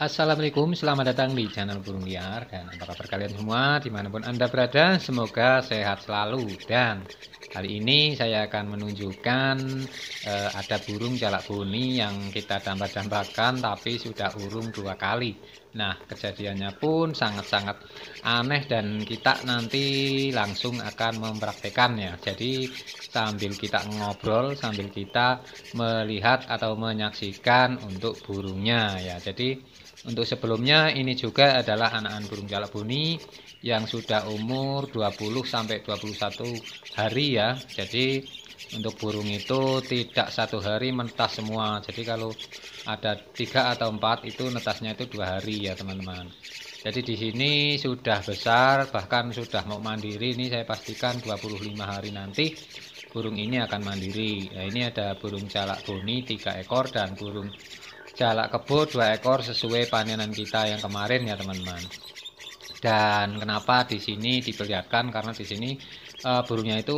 Assalamualaikum, selamat datang di channel Burung Liar dan apa perkalian semua dimanapun anda berada semoga sehat selalu dan kali ini saya akan menunjukkan eh, ada burung jalak boni yang kita tambah-tambahkan tapi sudah urung dua kali Nah, kejadiannya pun sangat-sangat aneh dan kita nanti langsung akan mempraktekannya. Jadi, sambil kita ngobrol, sambil kita melihat atau menyaksikan untuk burungnya ya. Jadi, untuk sebelumnya ini juga adalah anak-anak burung jalak buni yang sudah umur 20 sampai 21 hari ya. Jadi, untuk burung itu tidak satu hari mentas semua jadi kalau ada tiga atau empat itu netasnya itu dua hari ya teman-teman jadi di sini sudah besar bahkan sudah mau mandiri ini saya pastikan 25 hari nanti burung ini akan mandiri nah, ini ada burung jalak boni tiga ekor dan burung jalak kebo dua ekor sesuai panenan kita yang kemarin ya teman-teman dan kenapa di sini diperlihatkan karena di sini uh, burungnya itu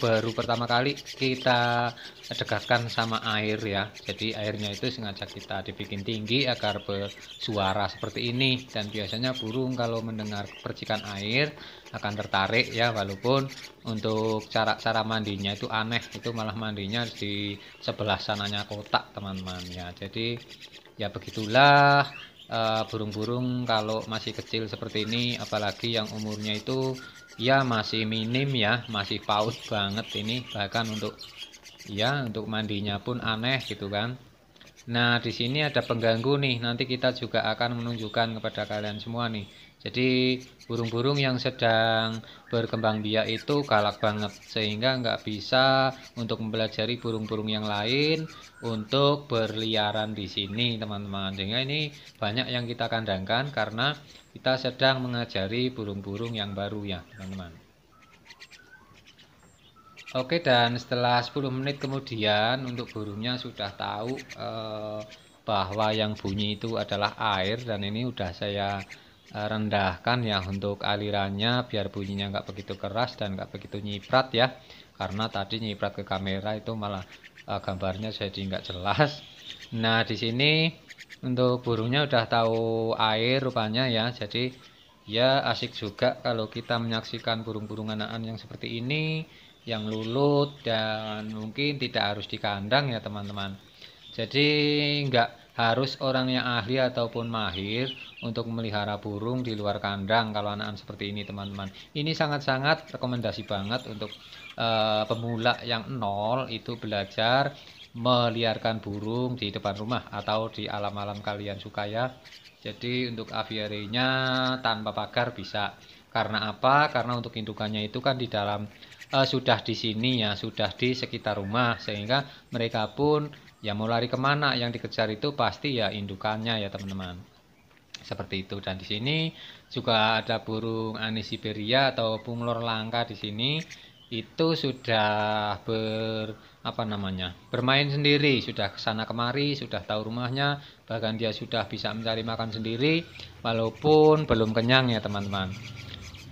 baru pertama kali kita dekatkan sama air ya jadi airnya itu sengaja kita dibikin tinggi agar bersuara seperti ini dan biasanya burung kalau mendengar percikan air akan tertarik ya walaupun untuk cara-cara mandinya itu aneh itu malah mandinya di sebelah sananya kotak teman-teman ya jadi ya begitulah eh, burung-burung uh, burung -burung kalau masih kecil seperti ini apalagi yang umurnya itu ya masih minim ya masih paus banget ini bahkan untuk ya untuk mandinya pun aneh gitu kan nah di sini ada pengganggu nih nanti kita juga akan menunjukkan kepada kalian semua nih jadi burung-burung yang sedang berkembang biak itu galak banget sehingga nggak bisa untuk mempelajari burung-burung yang lain untuk berliaran di sini teman-teman sehingga ini banyak yang kita kandangkan karena kita sedang mengajari burung-burung yang baru ya, teman-teman. Oke, dan setelah 10 menit kemudian untuk burungnya sudah tahu eh, bahwa yang bunyi itu adalah air dan ini udah saya eh, rendahkan ya untuk alirannya biar bunyinya nggak begitu keras dan nggak begitu nyiprat ya karena tadi nyiprat ke kamera itu malah uh, gambarnya jadi nggak jelas nah di sini untuk burungnya udah tahu air rupanya ya jadi ya asik juga kalau kita menyaksikan burung-burung anakan yang seperti ini yang lulut dan mungkin tidak harus di kandang ya teman-teman jadi nggak harus orang yang ahli ataupun mahir untuk melihara burung di luar kandang kalau anakan seperti ini teman-teman ini sangat-sangat rekomendasi banget untuk uh, pemula yang nol itu belajar meliarkan burung di depan rumah atau di alam-alam kalian suka ya. Jadi untuk aviarinya tanpa pagar bisa. Karena apa? Karena untuk indukannya itu kan di dalam eh, sudah di sini ya, sudah di sekitar rumah sehingga mereka pun ya mau lari kemana yang dikejar itu pasti ya indukannya ya teman-teman. Seperti itu dan di sini juga ada burung anisiberia atau punglor langka di sini itu sudah ber apa namanya bermain sendiri sudah kesana kemari sudah tahu rumahnya bahkan dia sudah bisa mencari makan sendiri walaupun belum kenyang ya teman-teman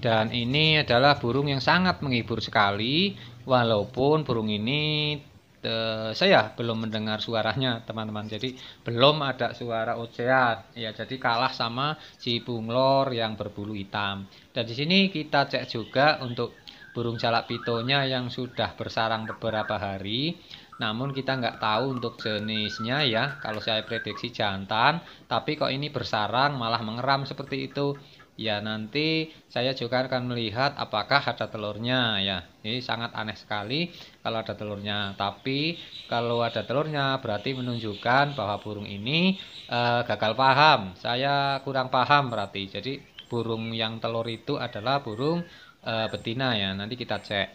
dan ini adalah burung yang sangat menghibur sekali walaupun burung ini te, eh, saya belum mendengar suaranya teman-teman jadi belum ada suara ocean ya jadi kalah sama si bunglor yang berbulu hitam dan di sini kita cek juga untuk burung jalak pitonya yang sudah bersarang beberapa hari namun kita nggak tahu untuk jenisnya ya kalau saya prediksi jantan tapi kok ini bersarang malah mengeram seperti itu ya nanti saya juga akan melihat apakah ada telurnya ya ini sangat aneh sekali kalau ada telurnya tapi kalau ada telurnya berarti menunjukkan bahwa burung ini eh, gagal paham saya kurang paham berarti jadi burung yang telur itu adalah burung uh, betina ya nanti kita cek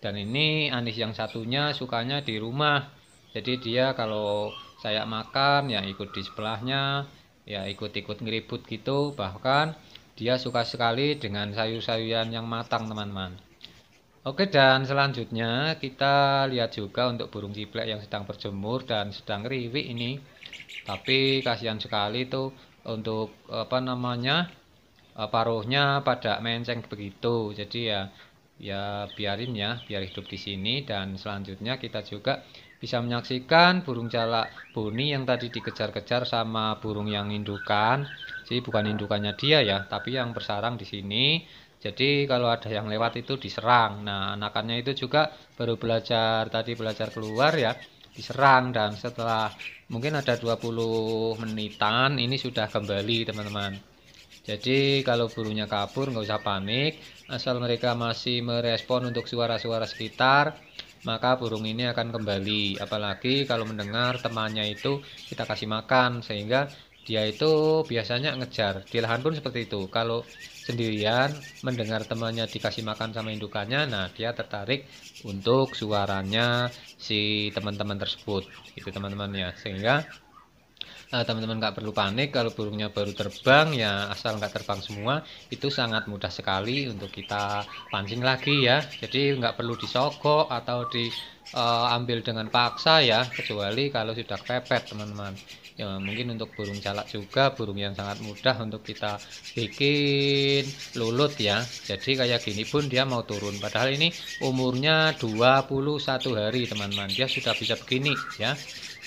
dan ini anis yang satunya sukanya di rumah jadi dia kalau saya makan ya ikut di sebelahnya ya ikut-ikut ngeribut gitu bahkan dia suka sekali dengan sayur-sayuran yang matang teman-teman Oke dan selanjutnya kita lihat juga untuk burung ciblek yang sedang berjemur dan sedang riwi ini tapi kasihan sekali tuh untuk apa namanya uh, paruhnya pada menceng begitu jadi ya ya biarin ya biar hidup di sini dan selanjutnya kita juga bisa menyaksikan burung jalak boni yang tadi dikejar-kejar sama burung yang indukan jadi bukan indukannya dia ya tapi yang bersarang di sini jadi kalau ada yang lewat itu diserang nah anakannya itu juga baru belajar tadi belajar keluar ya diserang dan setelah mungkin ada 20 menitan ini sudah kembali teman-teman jadi kalau burungnya kabur nggak usah panik, asal mereka masih merespon untuk suara-suara sekitar, maka burung ini akan kembali. Apalagi kalau mendengar temannya itu kita kasih makan sehingga dia itu biasanya ngejar. Di lahan pun seperti itu. Kalau sendirian mendengar temannya dikasih makan sama indukannya, nah dia tertarik untuk suaranya si teman-teman tersebut. Itu teman-temannya. Sehingga Eh, teman-teman nggak perlu panik kalau burungnya baru terbang ya asal nggak terbang semua itu sangat mudah sekali untuk kita pancing lagi ya jadi nggak perlu disogok atau diambil eh, uh, dengan paksa ya kecuali kalau sudah kepepet teman-teman ya mungkin untuk burung jalak juga burung yang sangat mudah untuk kita bikin lulut ya jadi kayak gini pun dia mau turun padahal ini umurnya 21 hari teman-teman dia sudah bisa begini ya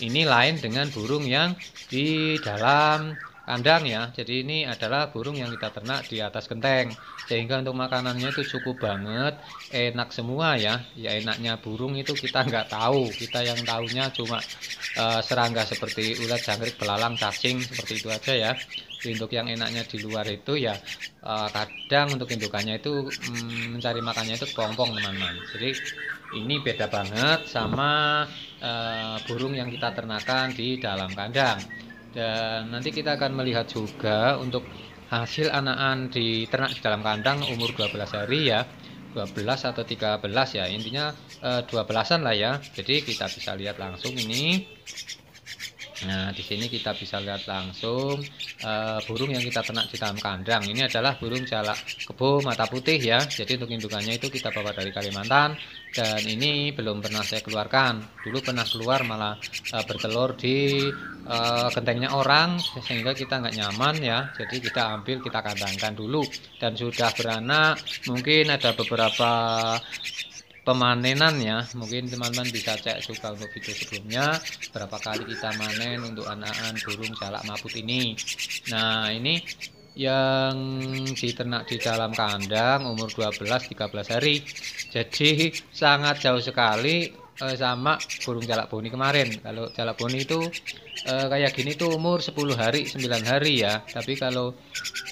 ini lain dengan burung yang di dalam kandang ya. Jadi ini adalah burung yang kita ternak di atas genteng. Sehingga untuk makanannya itu cukup banget, enak semua ya. Ya enaknya burung itu kita nggak tahu. Kita yang tahunya cuma uh, serangga seperti ulat, jangkrik, belalang, cacing seperti itu aja ya. Untuk yang enaknya di luar itu ya uh, kadang untuk indukannya itu mm, mencari makannya itu kepompong teman-teman. Jadi ini beda banget sama e, burung yang kita ternakan di dalam kandang dan nanti kita akan melihat juga untuk hasil anakan di ternak di dalam kandang umur 12 hari ya 12 atau 13 ya intinya e, eh, 12an lah ya jadi kita bisa lihat langsung ini Nah, di sini kita bisa lihat langsung e, burung yang kita ternak di dalam kandang. Ini adalah burung jalak kebo mata putih ya. Jadi untuk indukannya itu kita bawa dari Kalimantan dan ini belum pernah saya keluarkan. Dulu pernah keluar malah e, bertelur di e, gentengnya orang sehingga kita nggak nyaman ya. Jadi kita ambil kita kandangkan dulu dan sudah beranak. Mungkin ada beberapa pemanenannya mungkin teman-teman bisa cek juga untuk video sebelumnya berapa kali kita manen untuk anak-anak burung jalak maput ini nah ini yang diternak di dalam kandang umur 12-13 hari jadi sangat jauh sekali eh, sama burung jalak boni kemarin kalau jalak boni itu uh, kayak gini tuh umur 10 hari 9 hari ya tapi kalau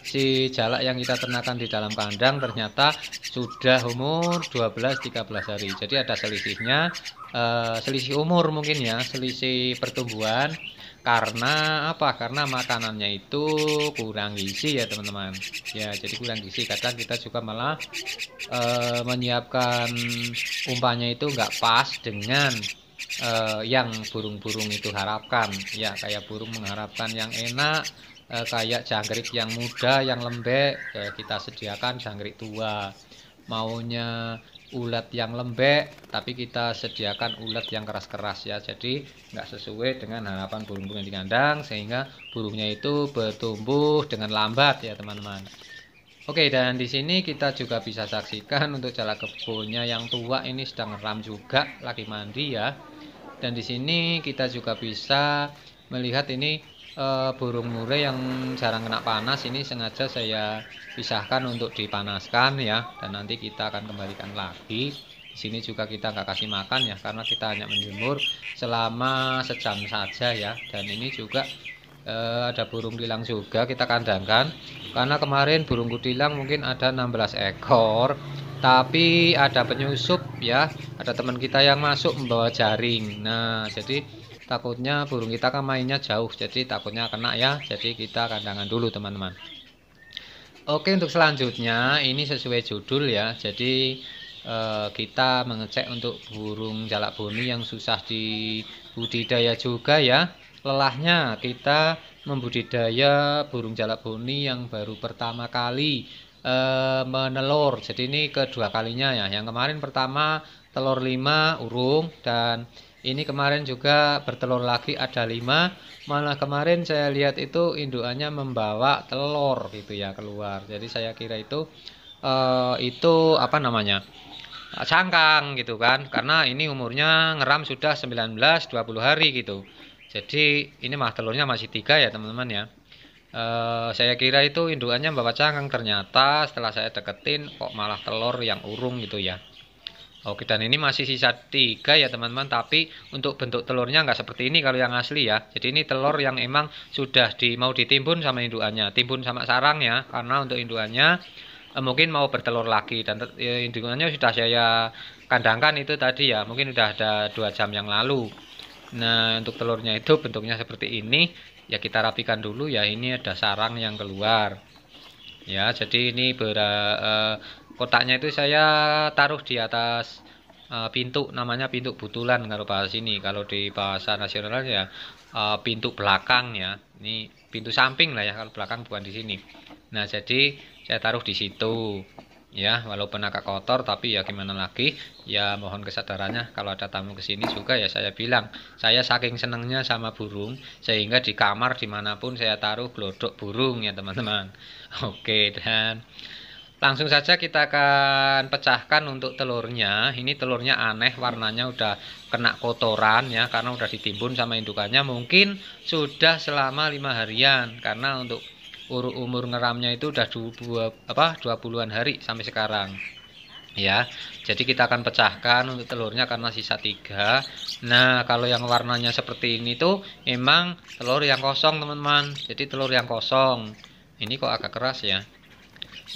si jalak yang kita ternakan di dalam kandang ternyata sudah umur 12-13 hari jadi ada selisihnya uh, selisih umur mungkin ya selisih pertumbuhan karena apa karena makanannya itu kurang gizi ya teman-teman ya jadi kurang gizi kadang kita juga malah e, menyiapkan umpannya itu enggak pas dengan eh, yang burung-burung itu harapkan ya kayak burung mengharapkan yang enak eh, kayak jangkrik yang muda yang lembek eh, kita sediakan jangkrik tua maunya ulat yang lembek tapi kita sediakan ulat yang keras-keras ya jadi nggak sesuai dengan harapan burung-burung di kandang sehingga burungnya itu bertumbuh dengan lambat ya teman-teman Oke dan di sini kita juga bisa saksikan untuk jala kebunnya yang tua ini sedang ram juga lagi mandi ya dan di sini kita juga bisa melihat ini e, burung murai yang jarang kena panas ini sengaja saya pisahkan untuk dipanaskan ya dan nanti kita akan kembalikan lagi di sini juga kita nggak kasih makan ya karena kita hanya menjemur selama sejam saja ya dan ini juga e, ada burung kilang juga kita kandangkan karena kemarin burung kutilang mungkin ada 16 ekor tapi ada penyusup ya ada teman kita yang masuk membawa jaring nah jadi takutnya burung kita kan mainnya jauh jadi takutnya kena ya jadi kita kandangan dulu teman-teman oke untuk selanjutnya ini sesuai judul ya jadi eh, kita mengecek untuk burung jalak boni yang susah dibudidaya juga ya lelahnya kita membudidaya burung jalak boni yang baru pertama kali e, menelur. Jadi ini kedua kalinya ya. Yang kemarin pertama telur 5 urung dan ini kemarin juga bertelur lagi ada 5. Malah kemarin saya lihat itu induannya membawa telur gitu ya keluar. Jadi saya kira itu e, itu apa namanya? cangkang gitu kan karena ini umurnya ngeram sudah 19 20 hari gitu jadi ini mah telurnya masih tiga ya teman-teman ya Uh, saya kira itu indukannya bawa cangkang ternyata setelah saya deketin kok malah telur yang urung gitu ya Oke dan ini masih sisa tiga ya teman-teman tapi untuk bentuk telurnya nggak seperti ini kalau yang asli ya jadi ini telur yang emang sudah di, mau ditimbun sama indukannya timbun sama sarang ya karena untuk indukannya uh, eh, mungkin mau bertelur lagi dan ya, indukannya sudah saya kandangkan itu tadi ya mungkin sudah ada dua jam yang lalu Nah untuk telurnya itu bentuknya seperti ini ya kita rapikan dulu ya ini ada sarang yang keluar ya jadi ini ber uh, eh, kotaknya itu saya taruh di atas uh, pintu namanya pintu butulan kalau bahasa sini kalau di bahasa nasional ya uh, pintu belakang ya ini pintu samping lah ya kalau belakang bukan di sini nah jadi saya taruh di situ ya walaupun agak kotor tapi ya gimana lagi ya mohon kesadarannya kalau ada tamu kesini juga ya saya bilang saya saking senengnya sama burung sehingga di kamar dimanapun saya taruh glodok burung ya teman-teman oke dan langsung saja kita akan pecahkan untuk telurnya ini telurnya aneh warnanya udah kena kotoran ya karena udah ditimbun sama indukannya mungkin sudah selama lima harian karena untuk umur, umur ngeramnya itu udah dua, apa 20-an hari sampai sekarang ya jadi kita akan pecahkan untuk telurnya karena sisa tiga nah kalau yang warnanya seperti ini tuh emang telur yang kosong teman-teman jadi telur yang kosong ini kok agak keras ya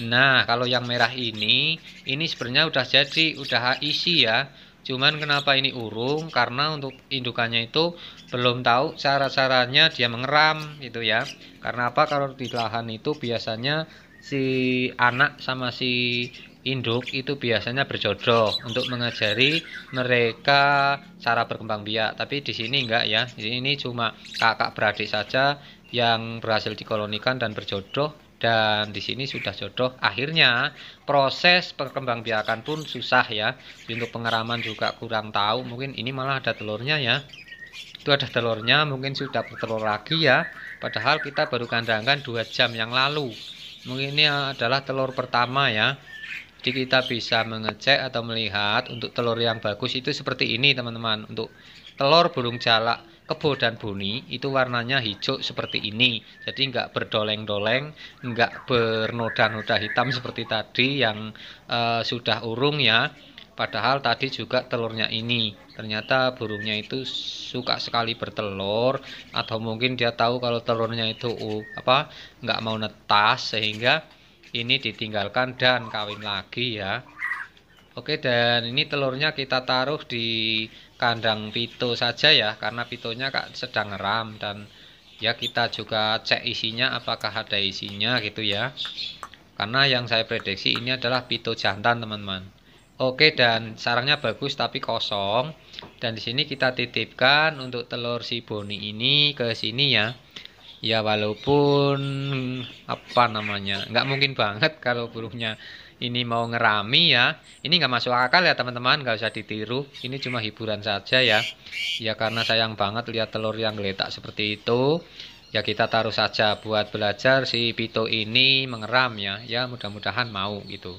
nah kalau yang merah ini ini sebenarnya udah jadi udah isi ya cuman kenapa ini urung karena untuk indukannya itu belum tahu cara-caranya dia mengeram gitu ya. Karena apa? Kalau di lahan itu biasanya si anak sama si induk itu biasanya berjodoh untuk mengajari mereka cara berkembang biak. Tapi di sini enggak ya. Di ini cuma kakak beradik saja yang berhasil dikolonikan dan berjodoh dan di sini sudah jodoh akhirnya proses perkembangbiakan pun susah ya untuk pengeraman juga kurang tahu mungkin ini malah ada telurnya ya itu ada telurnya mungkin sudah bertelur lagi ya padahal kita baru kandangkan dua jam yang lalu mungkin ini adalah telur pertama ya jadi kita bisa mengecek atau melihat untuk telur yang bagus itu seperti ini teman-teman untuk telur burung jalak kebo dan buni itu warnanya hijau seperti ini jadi nggak berdoleng-doleng nggak bernoda-noda hitam seperti tadi yang uh, sudah urung ya Padahal tadi juga telurnya ini. Ternyata burungnya itu suka sekali bertelur atau mungkin dia tahu kalau telurnya itu uh, apa nggak mau netas sehingga ini ditinggalkan dan kawin lagi ya. Oke dan ini telurnya kita taruh di kandang pito saja ya karena pitonya sedang ram dan ya kita juga cek isinya apakah ada isinya gitu ya. Karena yang saya prediksi ini adalah pito jantan teman-teman. Oke dan sarangnya bagus tapi kosong. Dan di sini kita titipkan untuk telur si boni ini ke sini ya. Ya walaupun apa namanya nggak mungkin banget kalau burungnya ini mau ngerami ya. Ini nggak masuk akal ya teman-teman nggak usah ditiru. Ini cuma hiburan saja ya. Ya karena sayang banget lihat telur yang geletak seperti itu. Ya kita taruh saja buat belajar si Pito ini mengeram ya. Ya mudah-mudahan mau gitu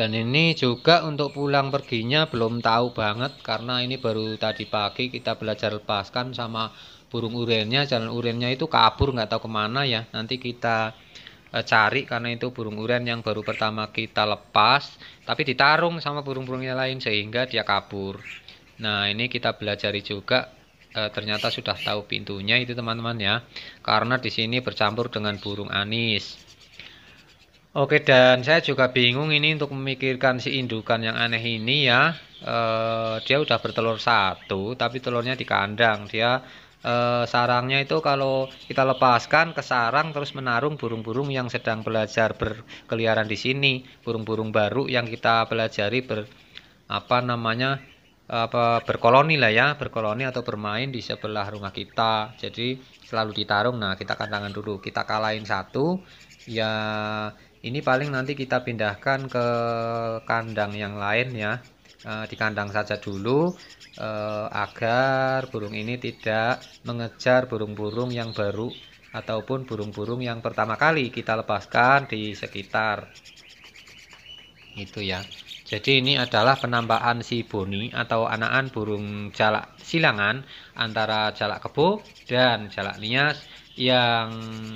dan ini juga untuk pulang perginya belum tahu banget karena ini baru tadi pagi kita belajar lepaskan sama burung urennya jalan urennya itu kabur nggak tahu kemana ya nanti kita e, cari karena itu burung uren yang baru pertama kita lepas tapi ditarung sama burung-burungnya lain sehingga dia kabur nah ini kita belajari juga e, ternyata sudah tahu pintunya itu teman-teman ya karena di sini bercampur dengan burung anis Oke dan saya juga bingung ini untuk memikirkan si indukan yang aneh ini ya e, dia udah bertelur satu tapi telurnya di kandang dia e, sarangnya itu kalau kita lepaskan ke sarang terus menarung burung-burung yang sedang belajar berkeliaran di sini burung-burung baru yang kita pelajari ber apa namanya apa berkoloni lah ya berkoloni atau bermain di sebelah rumah kita jadi selalu ditarung nah kita kandangan dulu kita kalahin satu ya ini paling nanti kita pindahkan ke kandang yang lain ya eh, di kandang saja dulu eh, agar burung ini tidak mengejar burung-burung yang baru ataupun burung-burung yang pertama kali kita lepaskan di sekitar itu ya jadi ini adalah penambahan si boni atau anakan burung jalak silangan antara jalak kebo dan jalak nias yang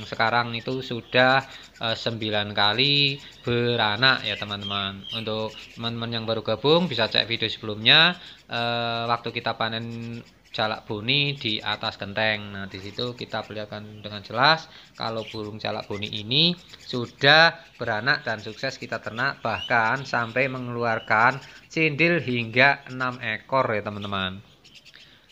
sekarang itu sudah eh, sembilan kali beranak ya teman-teman untuk teman-teman yang baru gabung bisa cek video sebelumnya uh, waktu kita panen jalak boni di atas genteng nah disitu kita perlihatkan dengan jelas kalau burung jalak boni ini sudah beranak dan sukses kita ternak bahkan sampai mengeluarkan cindil hingga 6 ekor ya teman-teman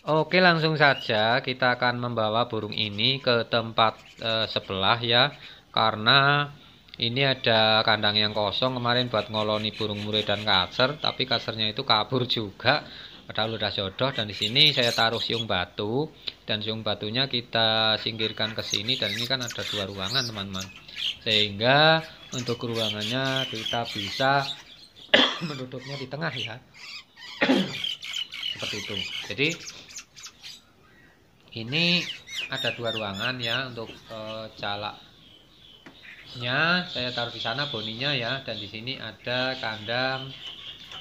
Oke, langsung saja kita akan membawa burung ini ke tempat e, sebelah ya. Karena ini ada kandang yang kosong kemarin buat ngoloni burung murai dan kacer, tapi kacernya itu kabur juga. Padahal udah jodoh dan di sini saya taruh siung batu dan siung batunya kita singkirkan ke sini dan ini kan ada dua ruangan, teman-teman. Sehingga untuk ruangannya kita bisa menutupnya di tengah ya. Seperti itu. Jadi ini ada dua ruangan ya untuk e, calaknya saya taruh di sana boninya ya dan di sini ada kandang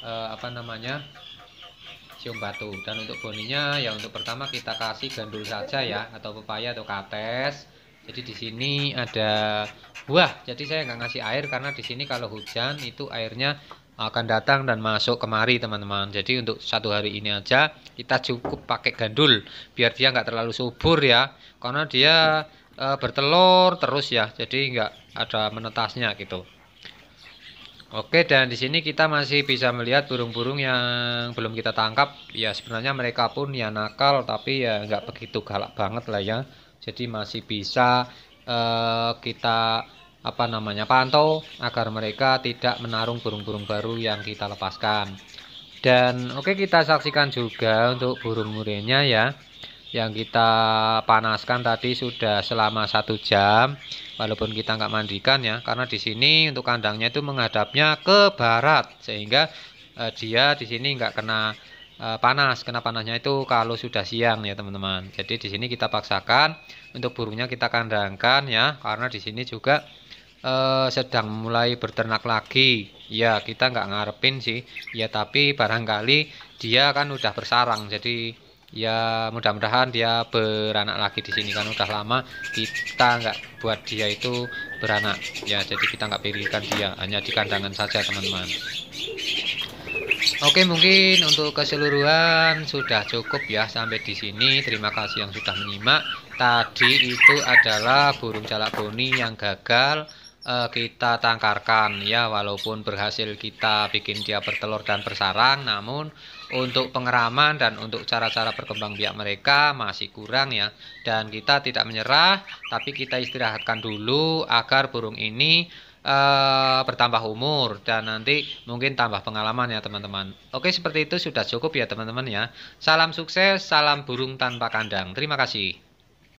e, apa namanya siung batu dan untuk boninya ya untuk pertama kita kasih gandul saja ya atau pepaya atau kates jadi di sini ada buah jadi saya nggak ngasih air karena di sini kalau hujan itu airnya akan datang dan masuk kemari teman-teman jadi untuk satu hari ini aja kita cukup pakai gandul biar dia nggak terlalu subur ya karena dia e, bertelur terus ya jadi nggak ada menetasnya gitu Oke dan di sini kita masih bisa melihat burung-burung yang belum kita tangkap ya sebenarnya mereka pun ya nakal tapi ya nggak begitu galak banget lah ya jadi masih bisa e, kita apa namanya pantau agar mereka tidak menarung burung-burung baru yang kita lepaskan dan oke okay, kita saksikan juga untuk burung murinya ya yang kita panaskan tadi sudah selama satu jam walaupun kita nggak mandikan ya karena di sini untuk kandangnya itu menghadapnya ke barat sehingga eh, dia di sini nggak kena eh, panas kena panasnya itu kalau sudah siang ya teman-teman jadi di sini kita paksakan untuk burungnya kita kandangkan ya karena di sini juga uh, sedang mulai berternak lagi ya kita nggak ngarepin sih ya tapi barangkali dia kan udah bersarang jadi ya mudah-mudahan dia beranak lagi di sini kan udah lama kita nggak buat dia itu beranak ya jadi kita nggak pilihkan dia hanya di kandangan saja teman-teman Oke mungkin untuk keseluruhan sudah cukup ya sampai di sini terima kasih yang sudah menyimak tadi itu adalah burung jalak boni yang gagal uh, kita tangkarkan ya walaupun berhasil kita bikin dia bertelur dan bersarang namun untuk pengeraman dan untuk cara-cara berkembang biak mereka masih kurang ya dan kita tidak menyerah tapi kita istirahatkan dulu agar burung ini uh, bertambah umur dan nanti mungkin tambah pengalaman ya teman-teman oke seperti itu sudah cukup ya teman-teman ya salam sukses salam burung tanpa kandang terima kasih